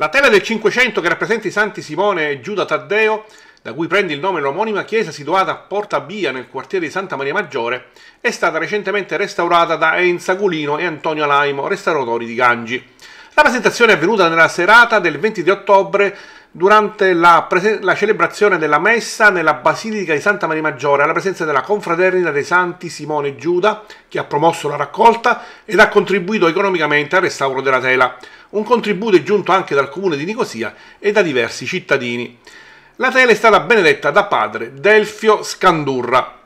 La tela del Cinquecento che rappresenta i santi Simone e Giuda Taddeo, da cui prende il nome l'omonima chiesa situata a Porta Bia nel quartiere di Santa Maria Maggiore, è stata recentemente restaurata da Enza Gulino e Antonio Laimo, restauratori di Gangi. La presentazione è avvenuta nella serata del 20 ottobre durante la, la, celebrazione della messa nella Basilica di Santa Maria Maggiore alla presenza della confraternita dei Santi Simone e Giuda che ha promosso la raccolta ed ha contribuito economicamente al restauro della tela. Un contributo è giunto anche dal comune di Nicosia e da diversi cittadini. La tela è stata benedetta da padre Delfio Scandurra.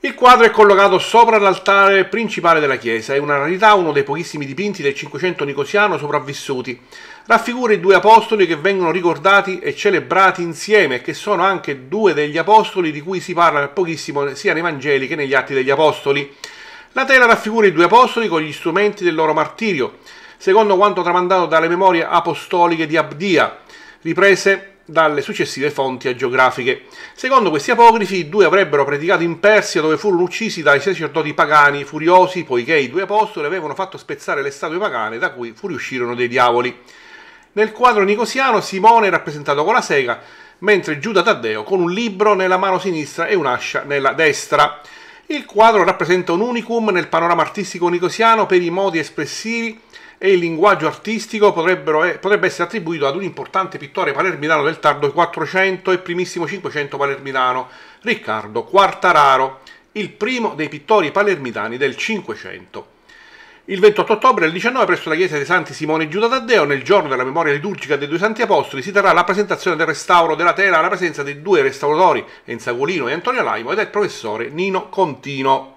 Il quadro è collocato sopra l'altare principale della chiesa, è una rarità, uno dei pochissimi dipinti del Cinquecento nicosiano sopravvissuti. Raffigura i due apostoli che vengono ricordati e celebrati insieme che sono anche due degli apostoli di cui si parla per pochissimo sia nei Vangeli che negli Atti degli Apostoli. La tela raffigura i due apostoli con gli strumenti del loro martirio, secondo quanto tramandato dalle memorie apostoliche di Abdia, riprese dalle successive fonti agiografiche. Secondo questi apocrifi, i due avrebbero predicato in Persia dove furono uccisi dai sacerdoti pagani, furiosi poiché i due apostoli avevano fatto spezzare le statue pagane da cui fuoriuscirono dei diavoli. Nel quadro nicosiano Simone è rappresentato con la sega, mentre Giuda Taddeo con un libro nella mano sinistra e un'ascia nella destra. Il quadro rappresenta un unicum nel panorama artistico nicosiano per i modi espressivi e il linguaggio artistico potrebbe essere attribuito ad un importante pittore palermitano del tardo 400 e primissimo 500 palermitano, Riccardo Quartararo, il primo dei pittori palermitani del 500 il 28 ottobre alle 19 presso la chiesa dei Santi Simone e Giuda Taddeo, nel giorno della memoria liturgica dei due Santi Apostoli, si terrà la presentazione del restauro della tela alla presenza dei due restauratori, Enza Guolino e Antonio Laimo, e del professore Nino Contino.